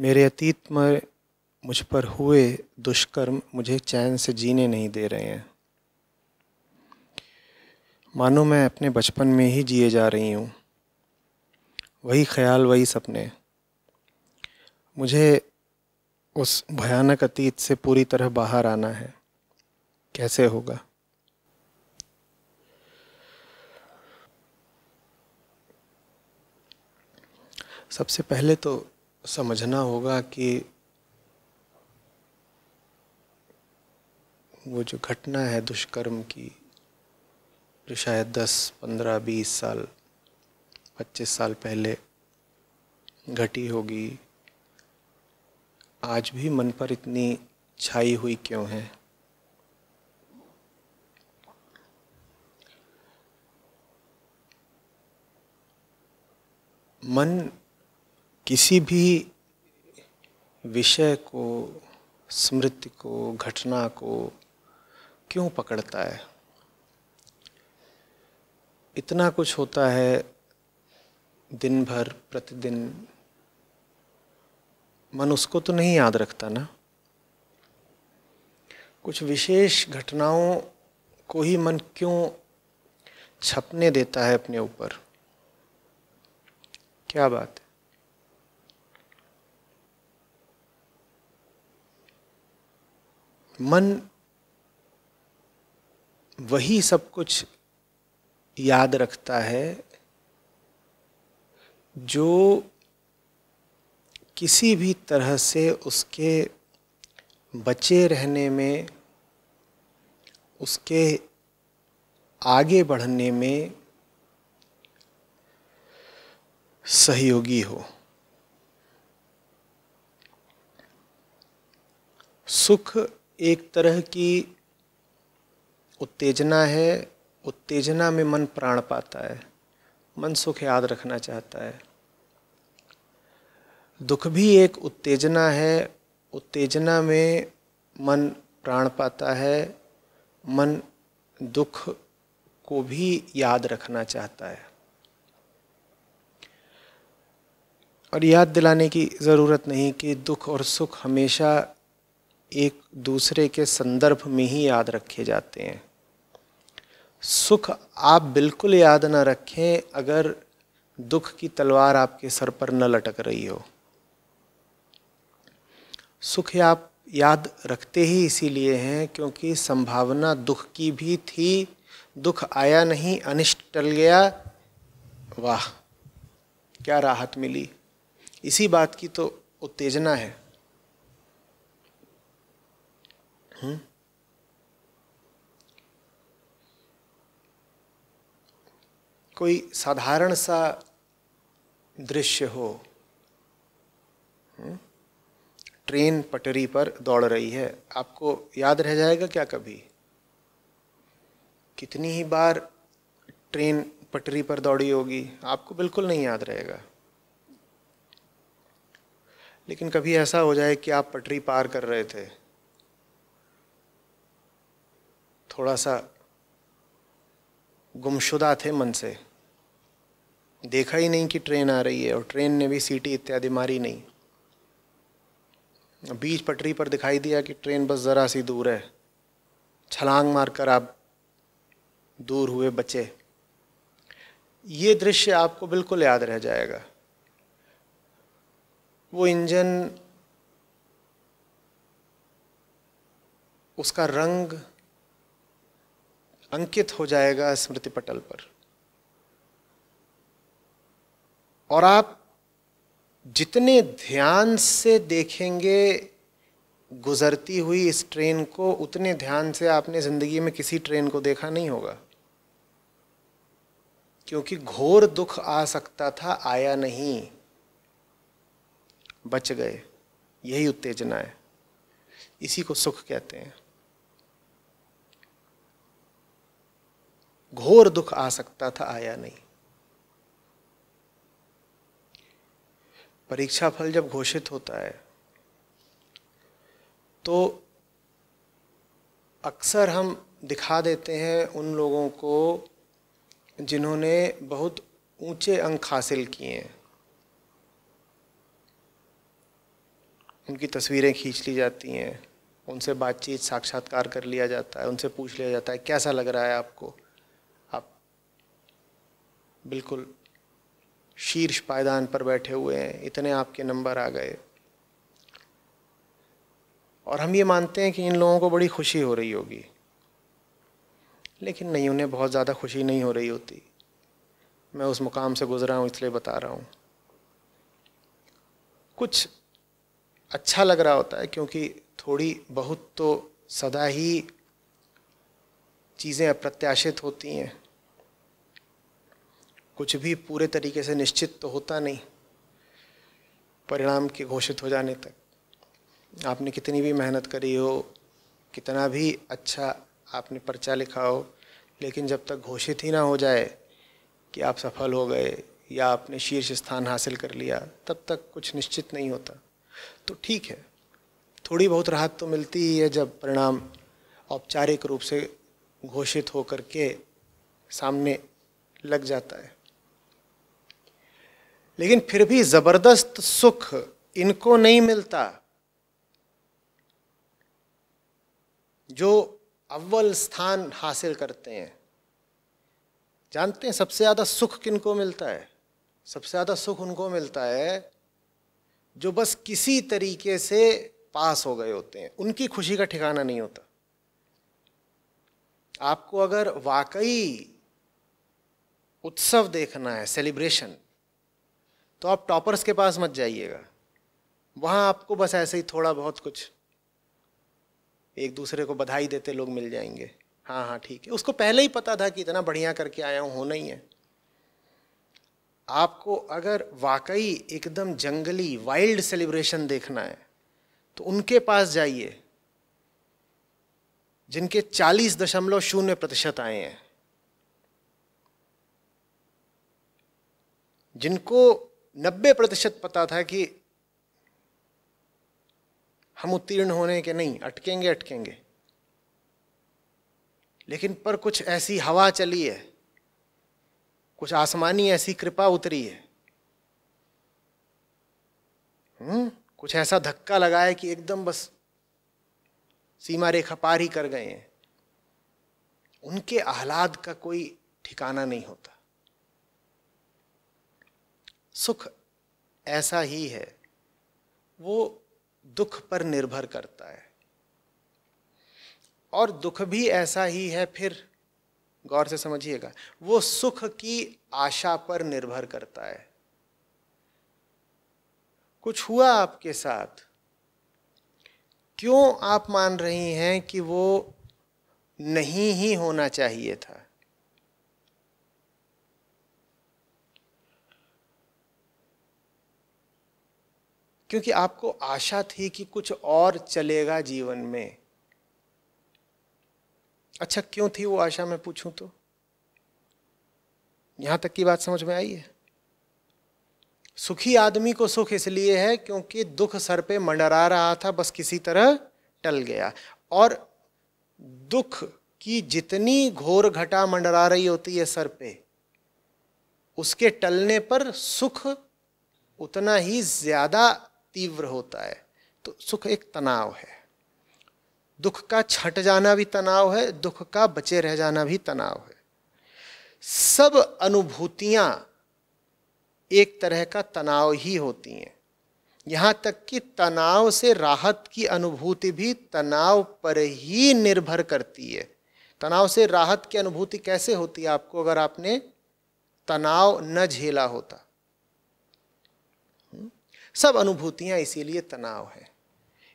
मेरे अतीत में मुझ पर हुए दुष्कर्म मुझे चैन से जीने नहीं दे रहे हैं मानो मैं अपने बचपन में ही जिए जा रही हूँ वही ख्याल वही सपने मुझे उस भयानक अतीत से पूरी तरह बाहर आना है कैसे होगा सबसे पहले तो समझना होगा कि वो जो घटना है दुष्कर्म की जो शायद दस पंद्रह बीस साल पच्चीस साल पहले घटी होगी आज भी मन पर इतनी छाई हुई क्यों है मन किसी भी विषय को स्मृति को घटना को क्यों पकड़ता है इतना कुछ होता है दिन भर प्रतिदिन मन उसको तो नहीं याद रखता ना कुछ विशेष घटनाओं को ही मन क्यों छपने देता है अपने ऊपर क्या बात मन वही सब कुछ याद रखता है जो किसी भी तरह से उसके बचे रहने में उसके आगे बढ़ने में सहयोगी हो सुख एक तरह की उत्तेजना है उत्तेजना में मन प्राण पाता है मन सुख याद रखना चाहता है दुख भी एक उत्तेजना है उत्तेजना में मन प्राण पाता है मन दुख को भी याद रखना चाहता है और याद दिलाने की ज़रूरत नहीं कि दुख और सुख हमेशा एक दूसरे के संदर्भ में ही याद रखे जाते हैं सुख आप बिल्कुल याद ना रखें अगर दुख की तलवार आपके सर पर न लटक रही हो सुख आप याद रखते ही इसीलिए हैं क्योंकि संभावना दुख की भी थी दुख आया नहीं अनिष्ट टल गया वाह क्या राहत मिली इसी बात की तो उत्तेजना है हम्म। कोई साधारण सा दृश्य हो हम्म, ट्रेन पटरी पर दौड़ रही है आपको याद रह जाएगा क्या कभी कितनी ही बार ट्रेन पटरी पर दौड़ी होगी आपको बिल्कुल नहीं याद रहेगा लेकिन कभी ऐसा हो जाए कि आप पटरी पार कर रहे थे थोड़ा सा गुमशुदा थे मन से देखा ही नहीं कि ट्रेन आ रही है और ट्रेन ने भी सीटी इत्यादि मारी नहीं बीच पटरी पर दिखाई दिया कि ट्रेन बस ज़रा सी दूर है छलांग मारकर आप दूर हुए बचे ये दृश्य आपको बिल्कुल याद रह जाएगा वो इंजन उसका रंग अंकित हो जाएगा स्मृति पटल पर और आप जितने ध्यान से देखेंगे गुजरती हुई इस ट्रेन को उतने ध्यान से आपने ज़िंदगी में किसी ट्रेन को देखा नहीं होगा क्योंकि घोर दुख आ सकता था आया नहीं बच गए यही उत्तेजना है इसी को सुख कहते हैं घोर दुख आ सकता था आया नहीं परीक्षा फल जब घोषित होता है तो अक्सर हम दिखा देते हैं उन लोगों को जिन्होंने बहुत ऊंचे अंक हासिल किए हैं उनकी तस्वीरें खींच ली जाती हैं उनसे बातचीत साक्षात्कार कर लिया जाता है उनसे पूछ लिया जाता है कैसा लग रहा है आपको बिल्कुल शीर्ष पायदान पर बैठे हुए हैं इतने आपके नंबर आ गए और हम ये मानते हैं कि इन लोगों को बड़ी खुशी हो रही होगी लेकिन नहीं उन्हें बहुत ज़्यादा खुशी नहीं हो रही होती मैं उस मुकाम से गुज़रा हूँ इसलिए बता रहा हूँ कुछ अच्छा लग रहा होता है क्योंकि थोड़ी बहुत तो सदा ही चीज़ें अप्रत्याशित होती हैं कुछ भी पूरे तरीके से निश्चित तो होता नहीं परिणाम के घोषित हो जाने तक आपने कितनी भी मेहनत करी हो कितना भी अच्छा आपने पर्चा लिखा हो लेकिन जब तक घोषित ही ना हो जाए कि आप सफल हो गए या आपने शीर्ष स्थान हासिल कर लिया तब तक कुछ निश्चित नहीं होता तो ठीक है थोड़ी बहुत राहत तो मिलती ही है जब परिणाम औपचारिक रूप से घोषित होकर के सामने लग जाता है लेकिन फिर भी ज़बरदस्त सुख इनको नहीं मिलता जो अव्वल स्थान हासिल करते हैं जानते हैं सबसे ज़्यादा सुख किनको मिलता है सबसे ज़्यादा सुख उनको मिलता है जो बस किसी तरीके से पास हो गए होते हैं उनकी खुशी का ठिकाना नहीं होता आपको अगर वाकई उत्सव देखना है सेलिब्रेशन तो आप टॉपर्स के पास मत जाइएगा वहाँ आपको बस ऐसे ही थोड़ा बहुत कुछ एक दूसरे को बधाई देते लोग मिल जाएंगे हाँ हाँ ठीक है उसको पहले ही पता था कि इतना बढ़िया करके आया हूँ होना ही है आपको अगर वाकई एकदम जंगली वाइल्ड सेलिब्रेशन देखना है तो उनके पास जाइए जिनके चालीस दशमलव शून्य प्रतिशत आए हैं जिनको नब्बे प्रतिशत पता था कि हम उत्तीर्ण होने के नहीं अटकेंगे अटकेंगे लेकिन पर कुछ ऐसी हवा चली है कुछ आसमानी ऐसी कृपा उतरी है हुँ? हम्म, कुछ ऐसा धक्का लगा है कि एकदम बस सीमा रेखा पार ही कर गए हैं उनके आह्लाद का कोई ठिकाना नहीं होता सुख ऐसा ही है वो दुख पर निर्भर करता है और दुख भी ऐसा ही है फिर गौर से समझिएगा वो सुख की आशा पर निर्भर करता है कुछ हुआ आपके साथ क्यों आप मान रही हैं कि वो नहीं ही होना चाहिए था क्योंकि आपको आशा थी कि कुछ और चलेगा जीवन में अच्छा क्यों थी वो आशा मैं पूछूं तो यहां तक की बात समझ में आई है सुखी आदमी को सुख इसलिए है क्योंकि दुख सर पे मंडरा रहा था बस किसी तरह टल गया और दुख की जितनी घोर घटा मंडरा रही होती है सर पे उसके टलने पर सुख उतना ही ज्यादा तीव्र होता है तो सुख एक तनाव है दुख का छट जाना भी तनाव है दुख का बचे रह जाना भी तनाव है सब अनुभूतियां एक तरह का तनाव ही होती हैं यहाँ तक कि तनाव से राहत की अनुभूति भी तनाव पर ही निर्भर करती है तनाव से राहत की अनुभूति कैसे होती है आपको अगर आपने तनाव न झेला होता सब अनुभूतियाँ इसीलिए तनाव है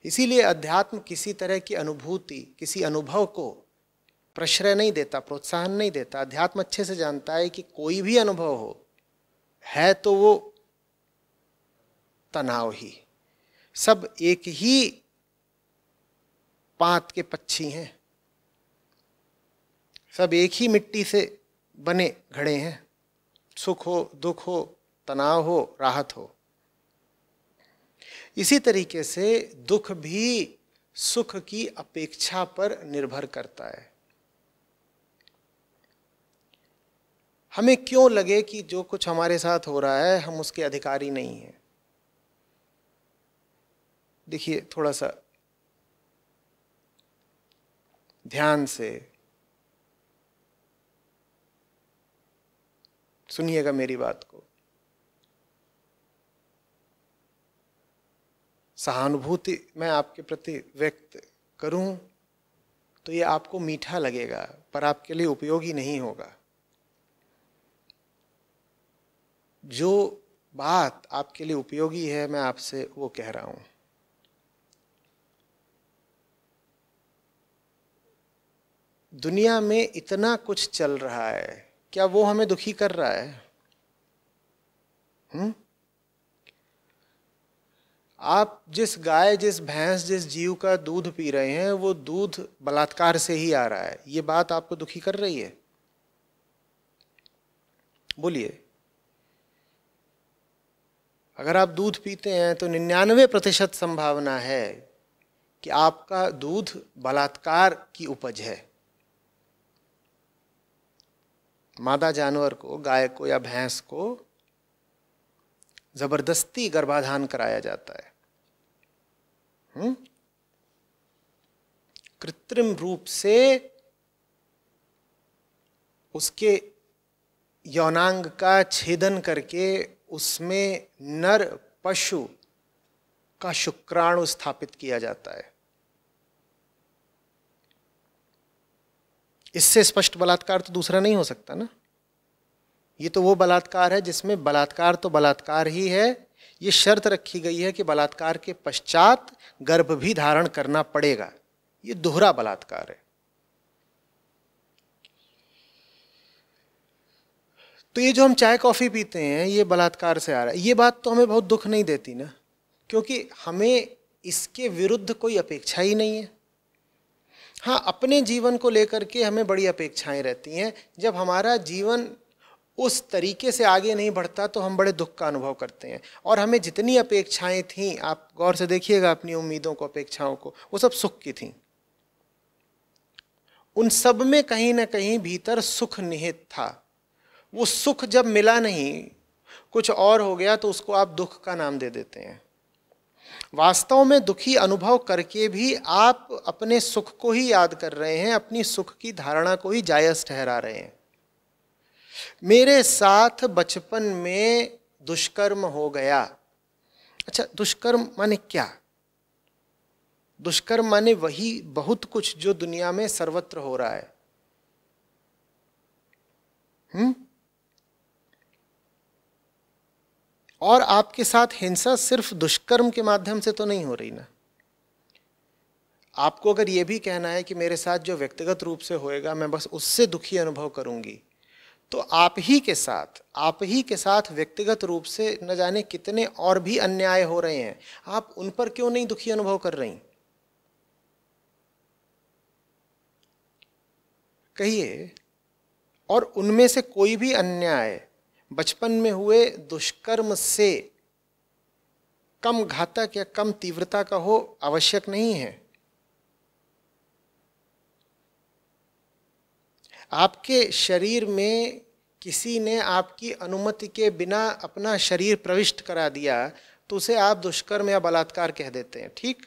इसीलिए अध्यात्म किसी तरह की अनुभूति किसी अनुभव को प्रश्रय नहीं देता प्रोत्साहन नहीं देता अध्यात्म अच्छे से जानता है कि कोई भी अनुभव हो है तो वो तनाव ही सब एक ही पात के पक्षी हैं सब एक ही मिट्टी से बने घड़े हैं सुख हो दुख हो तनाव हो राहत हो इसी तरीके से दुख भी सुख की अपेक्षा पर निर्भर करता है हमें क्यों लगे कि जो कुछ हमारे साथ हो रहा है हम उसके अधिकारी नहीं हैं देखिए थोड़ा सा ध्यान से सुनिएगा मेरी बात को सहानुभूति मैं आपके प्रति व्यक्त करूं तो ये आपको मीठा लगेगा पर आपके लिए उपयोगी नहीं होगा जो बात आपके लिए उपयोगी है मैं आपसे वो कह रहा हूं दुनिया में इतना कुछ चल रहा है क्या वो हमें दुखी कर रहा है हुँ? हम्म? आप जिस गाय जिस भैंस जिस जीव का दूध पी रहे हैं वो दूध बलात्कार से ही आ रहा है ये बात आपको दुखी कर रही है बोलिए अगर आप दूध पीते हैं तो निन्यानवे प्रतिशत संभावना है कि आपका दूध बलात्कार की उपज है मादा जानवर को गाय को या भैंस को ज़बरदस्ती गर्भाधान कराया जाता है हम्म? कृत्रिम रूप से उसके यौनांग का छेदन करके उसमें नर पशु का शुक्राणु स्थापित किया जाता है इससे स्पष्ट बलात्कार तो दूसरा नहीं हो सकता ना ये तो वो बलात्कार है जिसमें बलात्कार तो बलात्कार ही है ये शर्त रखी गई है कि बलात्कार के पश्चात गर्भ भी धारण करना पड़ेगा ये दोहरा बलात्कार है तो ये जो हम चाय कॉफ़ी पीते हैं ये बलात्कार से आ रहा है ये बात तो हमें बहुत दुख नहीं देती ना क्योंकि हमें इसके विरुद्ध कोई अपेक्षा ही नहीं है हाँ अपने जीवन को लेकर के हमें बड़ी अपेक्षाएं रहती हैं जब हमारा जीवन उस तरीके से आगे नहीं बढ़ता तो हम बड़े दुख का अनुभव करते हैं और हमें जितनी अपेक्षाएं थीं आप गौर से देखिएगा अपनी उम्मीदों को अपेक्षाओं को वो सब सुख की थीं उन सब में कहीं ना कहीं भीतर सुख निहित था वो सुख जब मिला नहीं कुछ और हो गया तो उसको आप दुख का नाम दे देते हैं वास्तव में दुखी अनुभव करके भी आप अपने सुख को ही याद कर रहे हैं अपनी सुख की धारणा को ही जायज ठहरा रहे हैं मेरे साथ बचपन में दुष्कर्म हो गया अच्छा दुष्कर्म माने क्या दुष्कर्म माने वही बहुत कुछ जो दुनिया में सर्वत्र हो रहा है हम्म और आपके साथ हिंसा सिर्फ दुष्कर्म के माध्यम से तो नहीं हो रही ना आपको अगर यह भी कहना है कि मेरे साथ जो व्यक्तिगत रूप से होएगा मैं बस उससे दुखी अनुभव करूंगी तो आप ही के साथ आप ही के साथ व्यक्तिगत रूप से न जाने कितने और भी अन्याय हो रहे हैं आप उन पर क्यों नहीं दुखी अनुभव कर रही कहिए और उनमें से कोई भी अन्याय बचपन में हुए दुष्कर्म से कम घातक या कम तीव्रता का हो आवश्यक नहीं है आपके शरीर में किसी ने आपकी अनुमति के बिना अपना शरीर प्रविष्ट करा दिया तो उसे आप दुष्कर्म या बलात्कार कह देते हैं ठीक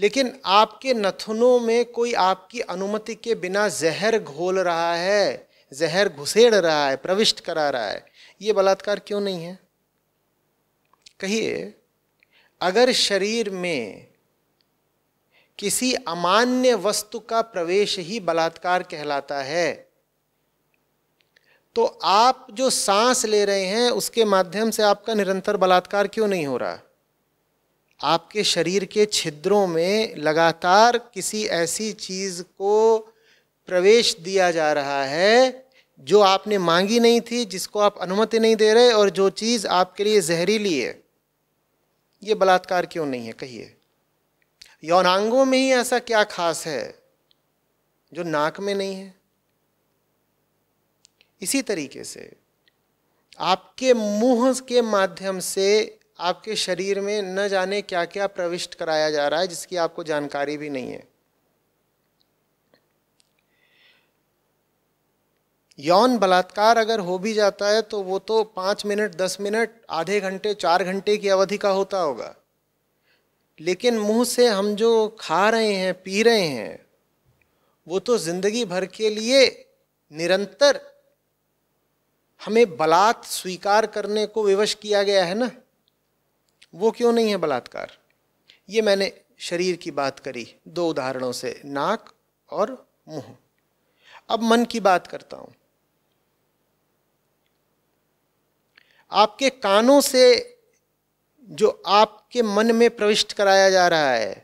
लेकिन आपके नथुनों में कोई आपकी अनुमति के बिना जहर घोल रहा है जहर घुसेड़ रहा है प्रविष्ट करा रहा है ये बलात्कार क्यों नहीं है कहिए अगर शरीर में किसी अमान्य वस्तु का प्रवेश ही बलात्कार कहलाता है तो आप जो सांस ले रहे हैं उसके माध्यम से आपका निरंतर बलात्कार क्यों नहीं हो रहा आपके शरीर के छिद्रों में लगातार किसी ऐसी चीज़ को प्रवेश दिया जा रहा है जो आपने मांगी नहीं थी जिसको आप अनुमति नहीं दे रहे और जो चीज़ आपके लिए जहरीली है ये बलात्कार क्यों नहीं है कहिए यौनांगों में ही ऐसा क्या खास है जो नाक में नहीं है इसी तरीके से आपके मुंह के माध्यम से आपके शरीर में न जाने क्या क्या प्रविष्ट कराया जा रहा है जिसकी आपको जानकारी भी नहीं है यौन बलात्कार अगर हो भी जाता है तो वो तो पांच मिनट दस मिनट आधे घंटे चार घंटे की अवधि का होता होगा लेकिन मुंह से हम जो खा रहे हैं पी रहे हैं वो तो जिंदगी भर के लिए निरंतर हमें बलात् स्वीकार करने को विवश किया गया है ना वो क्यों नहीं है बलात्कार ये मैंने शरीर की बात करी दो उदाहरणों से नाक और मुंह अब मन की बात करता हूं आपके कानों से जो आपके मन में प्रविष्ट कराया जा रहा है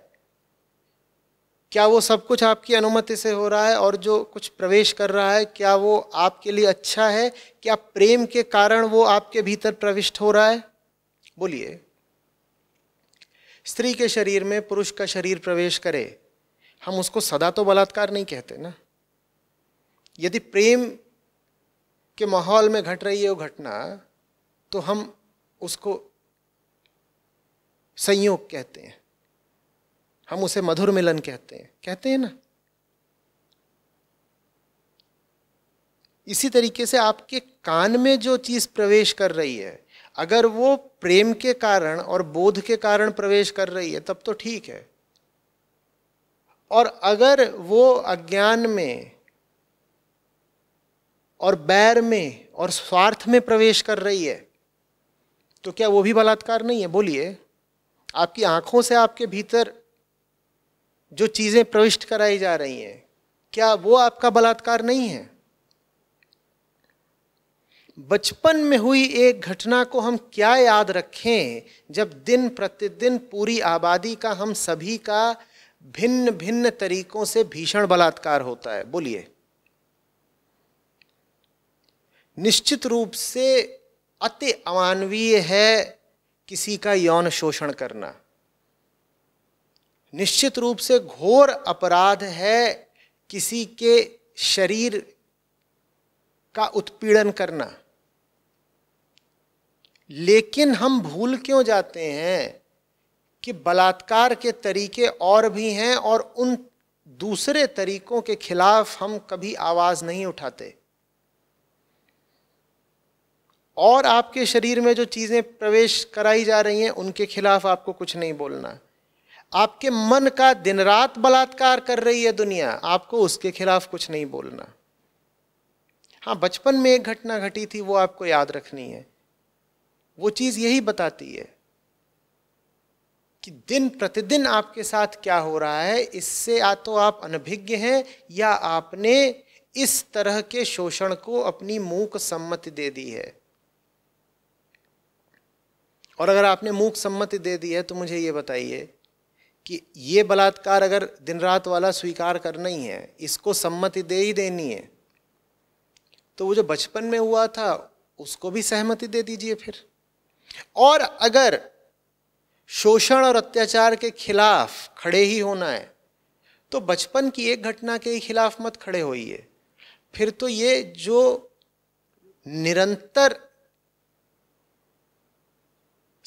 क्या वो सब कुछ आपकी अनुमति से हो रहा है और जो कुछ प्रवेश कर रहा है क्या वो आपके लिए अच्छा है क्या प्रेम के कारण वो आपके भीतर प्रविष्ट हो रहा है बोलिए स्त्री के शरीर में पुरुष का शरीर प्रवेश करे हम उसको सदा तो बलात्कार नहीं कहते ना यदि प्रेम के माहौल में घट रही है वो घटना तो हम उसको संयोग कहते हैं हम उसे मधुर मिलन कहते हैं कहते हैं ना इसी तरीके से आपके कान में जो चीज़ प्रवेश कर रही है अगर वो प्रेम के कारण और बोध के कारण प्रवेश कर रही है तब तो ठीक है और अगर वो अज्ञान में और बैर में और स्वार्थ में प्रवेश कर रही है तो क्या वो भी बलात्कार नहीं है बोलिए आपकी आंखों से आपके भीतर जो चीज़ें प्रविष्ट कराई जा रही हैं क्या वो आपका बलात्कार नहीं है बचपन में हुई एक घटना को हम क्या याद रखें जब दिन प्रतिदिन पूरी आबादी का हम सभी का भिन्न भिन्न तरीकों से भीषण बलात्कार होता है बोलिए निश्चित रूप से अति अमानवीय है किसी का यौन शोषण करना निश्चित रूप से घोर अपराध है किसी के शरीर का उत्पीड़न करना लेकिन हम भूल क्यों जाते हैं कि बलात्कार के तरीके और भी हैं और उन दूसरे तरीकों के खिलाफ हम कभी आवाज़ नहीं उठाते और आपके शरीर में जो चीज़ें प्रवेश कराई जा रही हैं उनके खिलाफ आपको कुछ नहीं बोलना आपके मन का दिन रात बलात्कार कर रही है दुनिया आपको उसके खिलाफ कुछ नहीं बोलना हाँ बचपन में एक घटना घटी थी वो आपको याद रखनी है वो चीज़ यही बताती है कि दिन प्रतिदिन आपके साथ क्या हो रहा है इससे या तो आप अनभिज्ञ हैं या आपने इस तरह के शोषण को अपनी मूक सम्मति दे दी है और अगर आपने मूक सम्मति दे दी है तो मुझे ये बताइए कि ये बलात्कार अगर दिन रात वाला स्वीकार करना ही है इसको सम्मति दे ही देनी है तो वो जो बचपन में हुआ था उसको भी सहमति दे दीजिए फिर और अगर शोषण और अत्याचार के खिलाफ खड़े ही होना है तो बचपन की एक घटना के ही खिलाफ मत खड़े होइए फिर तो ये जो निरंतर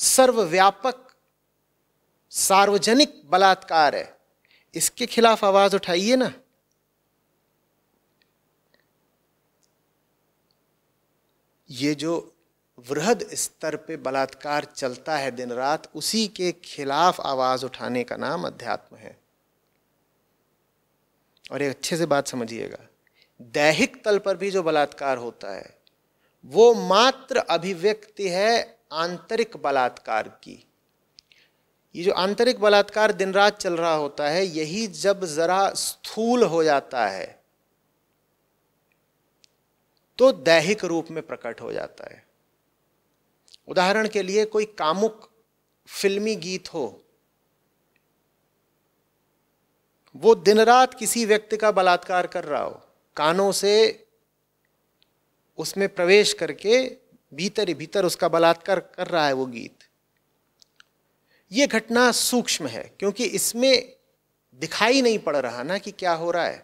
सर्वव्यापक सार्वजनिक बलात्कार है इसके खिलाफ आवाज उठाइए ना ये जो वृहद स्तर पे बलात्कार चलता है दिन रात उसी के खिलाफ आवाज उठाने का नाम अध्यात्म है और ये अच्छे से बात समझिएगा दैहिक तल पर भी जो बलात्कार होता है वो मात्र अभिव्यक्ति है आंतरिक बलात्कार की ये जो आंतरिक बलात्कार दिन रात चल रहा होता है यही जब जरा स्थूल हो जाता है तो दैहिक रूप में प्रकट हो जाता है उदाहरण के लिए कोई कामुक फिल्मी गीत हो वो दिन रात किसी व्यक्ति का बलात्कार कर रहा हो कानों से उसमें प्रवेश करके भीतर ही भीतर उसका बलात्कार कर रहा है वो गीत ये घटना सूक्ष्म है क्योंकि इसमें दिखाई नहीं पड़ रहा ना कि क्या हो रहा है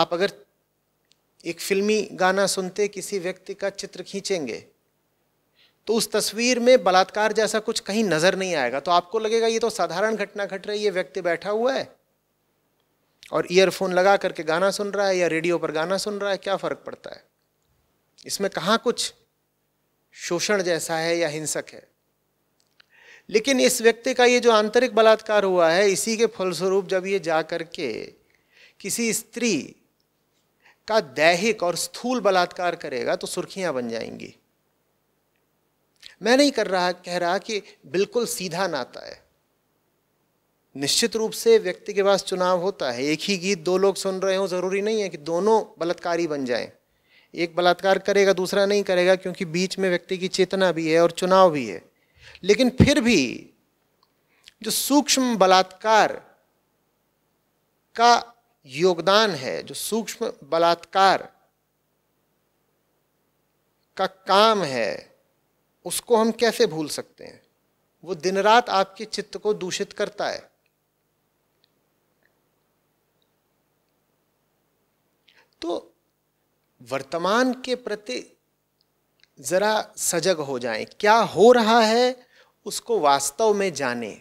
आप अगर एक फिल्मी गाना सुनते किसी व्यक्ति का चित्र खींचेंगे तो उस तस्वीर में बलात्कार जैसा कुछ कहीं नजर नहीं आएगा तो आपको लगेगा ये तो साधारण घटना घट रही है व्यक्ति बैठा हुआ है और ईयरफोन लगा करके गाना सुन रहा है या रेडियो पर गाना सुन रहा है क्या फर्क पड़ता है इसमें कहाँ कुछ शोषण जैसा है या हिंसक है लेकिन इस व्यक्ति का ये जो आंतरिक बलात्कार हुआ है इसी के फलस्वरूप जब ये जा करके किसी स्त्री का दैहिक और स्थूल बलात्कार करेगा तो सुर्खियां बन जाएंगी मैं नहीं कर रहा कह रहा कि बिल्कुल सीधा नाता है निश्चित रूप से व्यक्ति के पास चुनाव होता है एक ही गीत दो लोग सुन रहे हो जरूरी नहीं है कि दोनों बलात्कारी बन जाएं एक बलात्कार करेगा दूसरा नहीं करेगा क्योंकि बीच में व्यक्ति की चेतना भी है और चुनाव भी है लेकिन फिर भी जो सूक्ष्म बलात्कार का योगदान है जो सूक्ष्म बलात्कार का काम है उसको हम कैसे भूल सकते हैं वो दिन रात आपके चित्त को दूषित करता है तो वर्तमान के प्रति ज़रा सजग हो जाएं क्या हो रहा है उसको वास्तव में जाने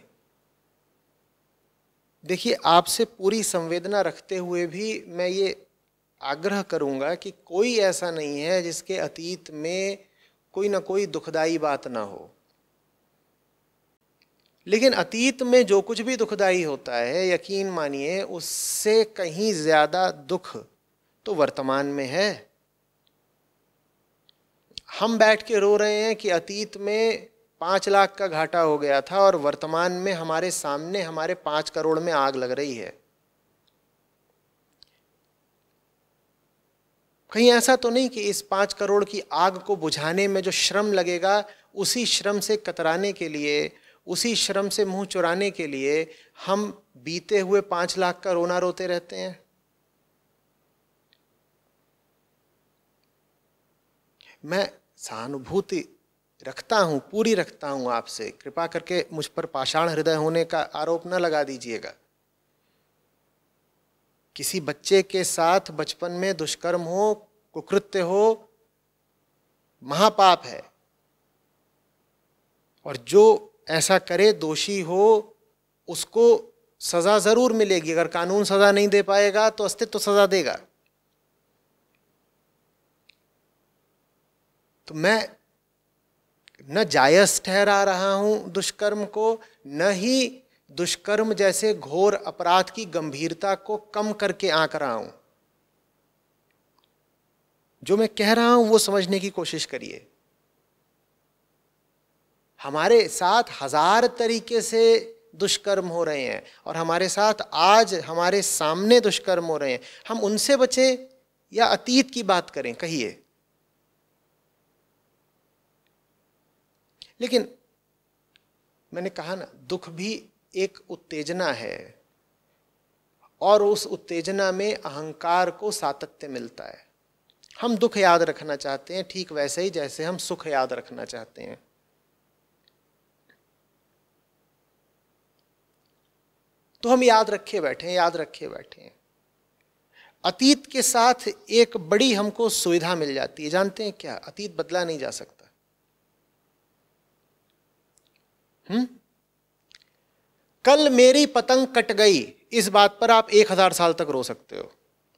देखिए आपसे पूरी संवेदना रखते हुए भी मैं ये आग्रह करूंगा कि कोई ऐसा नहीं है जिसके अतीत में कोई ना कोई दुखदाई बात ना हो लेकिन अतीत में जो कुछ भी दुखदाई होता है यकीन मानिए उससे कहीं ज़्यादा दुख तो वर्तमान में है हम बैठ के रो रहे हैं कि अतीत में पांच लाख का घाटा हो गया था और वर्तमान में हमारे सामने हमारे पांच करोड़ में आग लग रही है कहीं ऐसा तो नहीं कि इस पांच करोड़ की आग को बुझाने में जो श्रम लगेगा उसी श्रम से कतराने के लिए उसी श्रम से मुंह चुराने के लिए हम बीते हुए पांच लाख का रोना रोते रहते हैं मैं सहानुभूति रखता हूँ पूरी रखता हूँ आपसे कृपा करके मुझ पर पाषाण हृदय होने का आरोप न लगा दीजिएगा किसी बच्चे के साथ बचपन में दुष्कर्म हो कुकृत्य हो महापाप है और जो ऐसा करे दोषी हो उसको सज़ा ज़रूर मिलेगी अगर कानून सज़ा नहीं दे पाएगा तो अस्तित्व तो सज़ा देगा तो मैं न जायस ठहरा रहा हूँ दुष्कर्म को न ही दुष्कर्म जैसे घोर अपराध की गंभीरता को कम करके आंक रहा हूं जो मैं कह रहा हूं वो समझने की कोशिश करिए हमारे साथ हजार तरीके से दुष्कर्म हो रहे हैं और हमारे साथ आज हमारे सामने दुष्कर्म हो रहे हैं हम उनसे बचें या अतीत की बात करें कहिए लेकिन मैंने कहा ना दुख भी एक उत्तेजना है और उस उत्तेजना में अहंकार को सातत्य मिलता है हम दुख याद रखना चाहते हैं ठीक वैसे ही जैसे हम सुख याद रखना चाहते हैं तो हम याद रखे बैठे हैं याद रखे बैठे हैं अतीत के साथ एक बड़ी हमको सुविधा मिल जाती है जानते हैं क्या अतीत बदला नहीं जा सकता हुँ? हम्म? कल मेरी पतंग कट गई इस बात पर आप एक हजार साल तक रो सकते हो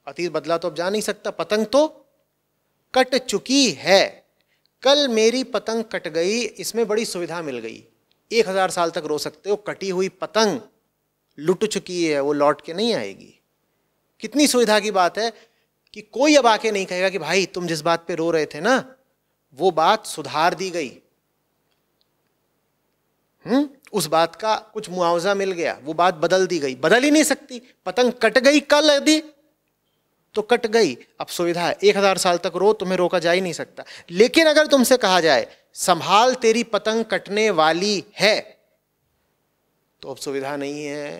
अतीत बदला तो अब जा नहीं सकता पतंग तो कट चुकी है कल मेरी पतंग कट गई इसमें बड़ी सुविधा मिल गई एक हजार साल तक रो सकते हो कटी हुई पतंग लुट चुकी है वो लौट के नहीं आएगी कितनी सुविधा की बात है कि कोई अब आके नहीं कहेगा कि भाई तुम जिस बात पे रो रहे थे ना वो बात सुधार दी गई हुँ? हम्म? उस बात का कुछ मुआवजा मिल गया वो बात बदल दी गई बदल ही नहीं सकती पतंग कट गई कल यदि तो कट गई अब सुविधा है एक हजार साल तक रो तुम्हें रोका जा ही नहीं सकता लेकिन अगर तुमसे कहा जाए संभाल तेरी पतंग कटने वाली है तो अब सुविधा नहीं है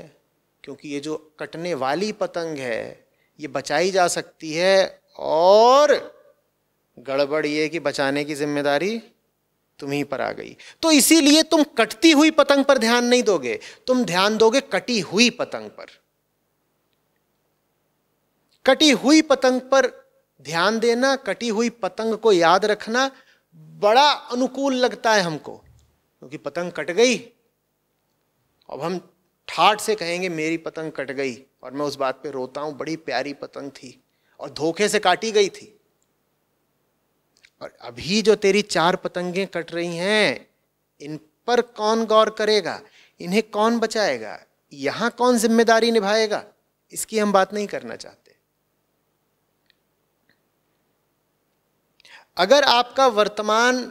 क्योंकि ये जो कटने वाली पतंग है ये बचाई जा सकती है और गड़बड़ ये कि बचाने की जिम्मेदारी तुम्ही पर आ गई तो इसीलिए तुम कटती हुई पतंग पर ध्यान नहीं दोगे तुम ध्यान दोगे कटी हुई पतंग पर कटी हुई पतंग पर ध्यान देना कटी हुई पतंग को याद रखना बड़ा अनुकूल लगता है हमको क्योंकि पतंग कट गई अब हम ठाट से कहेंगे मेरी पतंग कट गई और मैं उस बात पे रोता हूं बड़ी प्यारी पतंग थी और धोखे से काटी गई थी और अभी जो तेरी चार पतंगें कट रही हैं इन पर कौन गौर करेगा इन्हें कौन बचाएगा यहां कौन जिम्मेदारी निभाएगा इसकी हम बात नहीं करना चाहते अगर आपका वर्तमान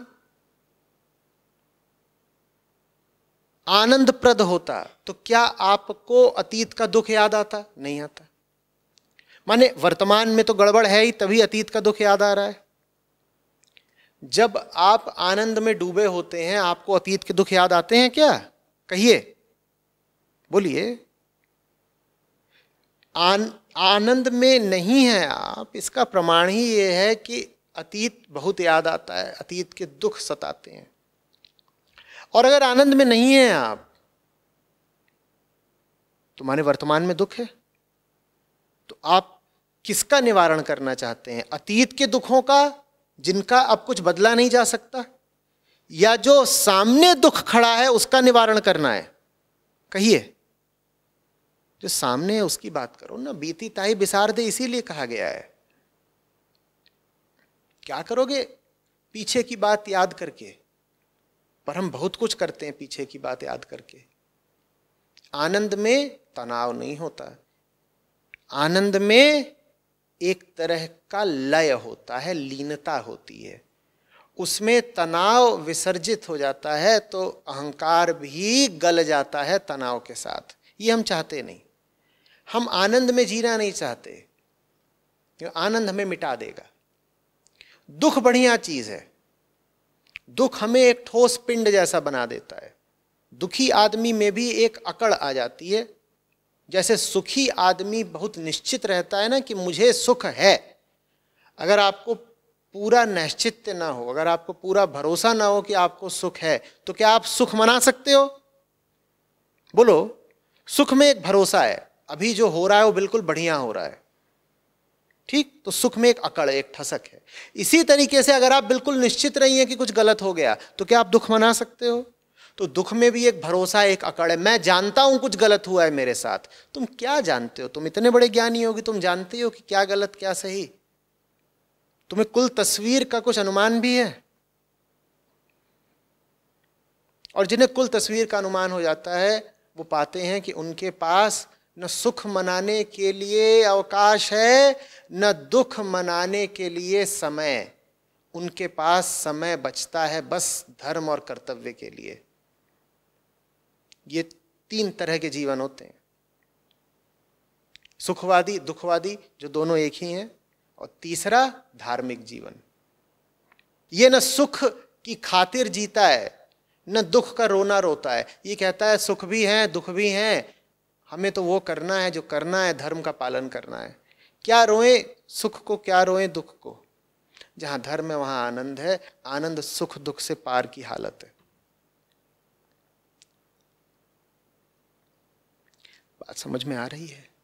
आनंदप्रद होता तो क्या आपको अतीत का दुख याद आता नहीं आता माने वर्तमान में तो गड़बड़ है ही तभी अतीत का दुख याद आ रहा है जब आप आनंद में डूबे होते हैं आपको अतीत के दुख याद आते हैं क्या कहिए बोलिए आन आनंद में नहीं है आप इसका प्रमाण ही ये है कि अतीत बहुत याद आता है अतीत के दुख सताते हैं और अगर आनंद में नहीं है आप तुम्हारे वर्तमान में दुख है तो आप किसका निवारण करना चाहते हैं अतीत के दुखों का जिनका अब कुछ बदला नहीं जा सकता या जो सामने दुख खड़ा है उसका निवारण करना है कहिए जो सामने है उसकी बात करो ना बीती ताई बिसार दे इसीलिए कहा गया है क्या करोगे पीछे की बात याद करके पर हम बहुत कुछ करते हैं पीछे की बात याद करके आनंद में तनाव नहीं होता आनंद में एक तरह का लय होता है लीनता होती है उसमें तनाव विसर्जित हो जाता है तो अहंकार भी गल जाता है तनाव के साथ ये हम चाहते नहीं हम आनंद में जीना नहीं चाहते आनंद हमें मिटा देगा दुख बढ़िया चीज़ है दुख हमें एक ठोस पिंड जैसा बना देता है दुखी आदमी में भी एक अकड़ आ जाती है जैसे सुखी आदमी बहुत निश्चित रहता है ना कि मुझे सुख है अगर आपको पूरा निश्चित ना हो अगर आपको पूरा भरोसा ना हो कि आपको सुख है तो क्या आप सुख मना सकते हो बोलो सुख में एक भरोसा है अभी जो हो रहा है वो बिल्कुल बढ़िया हो रहा है ठीक तो सुख में एक अकड़ एक ठसक है इसी तरीके से अगर आप बिल्कुल निश्चित रही हैं कि कुछ गलत हो गया तो क्या आप दुख मना सकते हो तो दुख में भी एक भरोसा एक अकड़ है मैं जानता हूं कुछ गलत हुआ है मेरे साथ तुम क्या जानते हो तुम इतने बड़े ज्ञानी हो कि तुम जानते हो कि क्या गलत क्या सही तुम्हें कुल तस्वीर का कुछ अनुमान भी है और जिन्हें कुल तस्वीर का अनुमान हो जाता है वो पाते हैं कि उनके पास न सुख मनाने के लिए अवकाश है न दुख मनाने के लिए समय उनके पास समय बचता है बस धर्म और कर्तव्य के लिए ये तीन तरह के जीवन होते हैं सुखवादी दुखवादी जो दोनों एक ही हैं और तीसरा धार्मिक जीवन ये न सुख की खातिर जीता है न दुख का रोना रोता है ये कहता है सुख भी है दुख भी है हमें तो वो करना है जो करना है धर्म का पालन करना है क्या रोए सुख को क्या रोए दुख को जहाँ धर्म है वहाँ आनंद है आनंद सुख दुख से पार की हालत है बात समझ में आ रही है